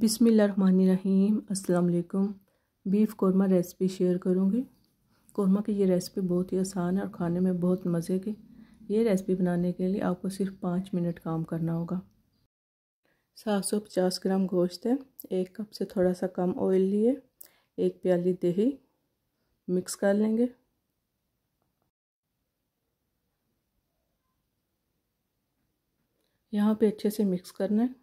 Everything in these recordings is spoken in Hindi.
बिसमीम अस्सलाम बीफ कौरमा रेसिपी शेयर करूँगी कौरमा की ये रेसिपी बहुत ही आसान है और खाने में बहुत मज़े की ये रेसिपी बनाने के लिए आपको सिर्फ पाँच मिनट काम करना होगा सात सौ पचास ग्राम गोश्त है एक कप से थोड़ा सा कम ऑयल लिए एक प्याली दही मिक्स कर लेंगे यहाँ पे अच्छे से मिक्स करना है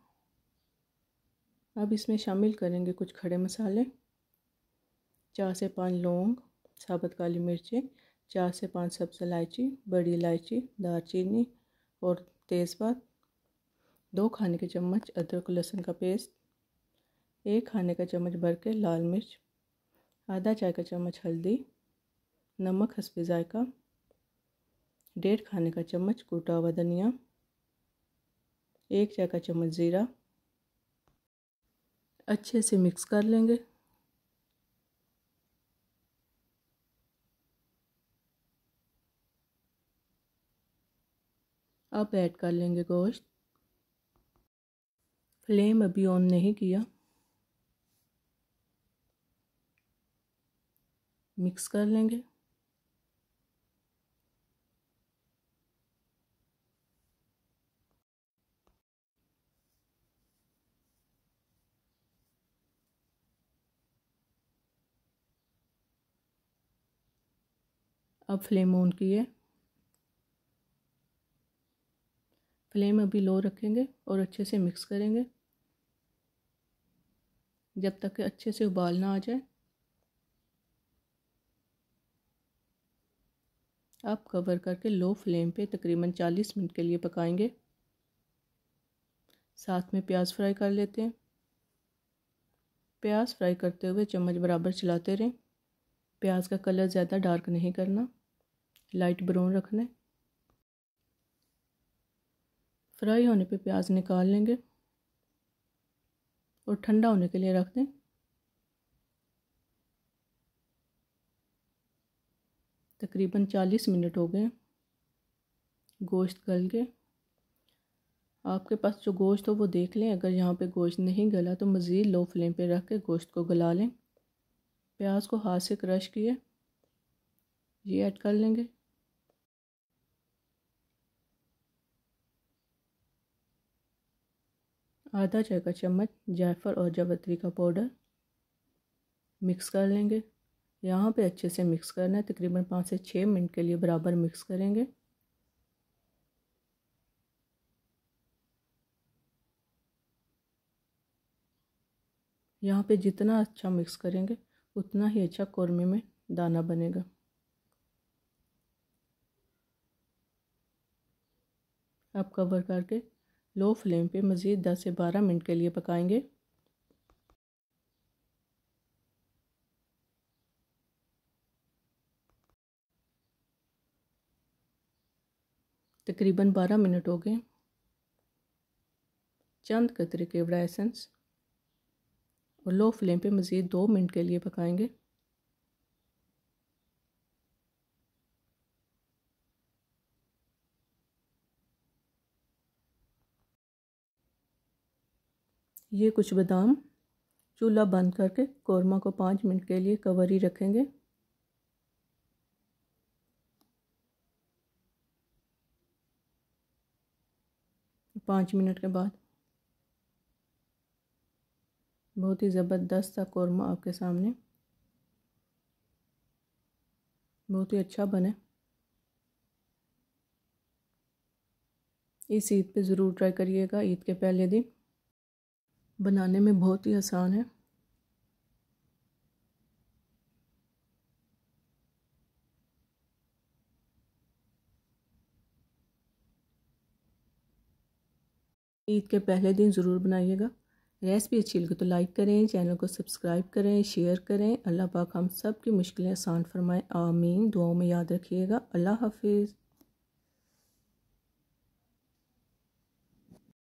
अब इसमें शामिल करेंगे कुछ खड़े मसाले चार से पाँच लौंग साबुत काली मिर्चें चार से पाँच सब्ज़ इलायची बड़ी इलायची दालचीनी और तेज़पात दो खाने के चम्मच अदरक लहसुन का पेस्ट एक खाने का चम्मच भर के लाल मिर्च आधा चाय का चम्मच हल्दी नमक हंसपे जायका डेढ़ खाने का चम्मच कूटा हुआ धनिया एक चाय का चम्मच ज़ीरा अच्छे से मिक्स कर लेंगे अब ऐड कर लेंगे गोश्त फ्लेम अभी ऑन नहीं किया मिक्स कर लेंगे अब फ्लेम ऑन किए फ्लेम अभी लो रखेंगे और अच्छे से मिक्स करेंगे जब तक अच्छे से उबाल ना आ जाए आप कवर करके लो फ्लेम पे तकरीबन 40 मिनट के लिए पकाएंगे साथ में प्याज फ्राई कर लेते हैं प्याज फ्राई करते हुए चम्मच बराबर चलाते रहें प्याज का कलर ज़्यादा डार्क नहीं करना लाइट ब्राउन रखना है फ्राई होने पे प्याज निकाल लेंगे और ठंडा होने के लिए रख दें तकरीबन चालीस मिनट हो गए गोश्त गल के आपके पास जो गोश्त हो वो देख लें अगर यहाँ पे गोश्त नहीं गला तो मज़ीद लो फ्लेम पे रख के गोश्त को गला लें प्याज को हाथ से क्रश किए ये ऐड कर लेंगे आधा चाय का चम्मच जायफल और जावत्री का पाउडर मिक्स कर लेंगे यहाँ पे अच्छे से मिक्स करना है तकरीबन पाँच से छः मिनट के लिए बराबर मिक्स करेंगे यहाँ पे जितना अच्छा मिक्स करेंगे उतना ही अच्छा कौरमे में दाना बनेगा आप कवर करके लो फ्लेम पे मज़ीद दस से बारह मिनट के लिए पकाएंगे तकरीबन बारह मिनट हो गए चंद कतरे केवड़ा एसेंस और लो फ्लेम पे मज़ीद दो मिनट के लिए पकाएंगे ये कुछ बादाम चूल्हा बंद करके कौरमा को पाँच मिनट के लिए कवर ही रखेंगे पाँच मिनट के बाद बहुत ही ज़बरदस्त था कौरमा आपके सामने बहुत ही अच्छा बने इस ईद पे ज़रूर ट्राई करिएगा ईद के पहले दिन बनाने में बहुत ही आसान है ईद के पहले दिन ज़रूर बनाइएगा रेसिपी अच्छी लगे तो लाइक करें चैनल को सब्सक्राइब करें शेयर करें अल्लाह पाक हम सब की मुश्किलें आसान फरमाएं आमीन दुआओं में याद रखिएगा अल्लाह हाफिज़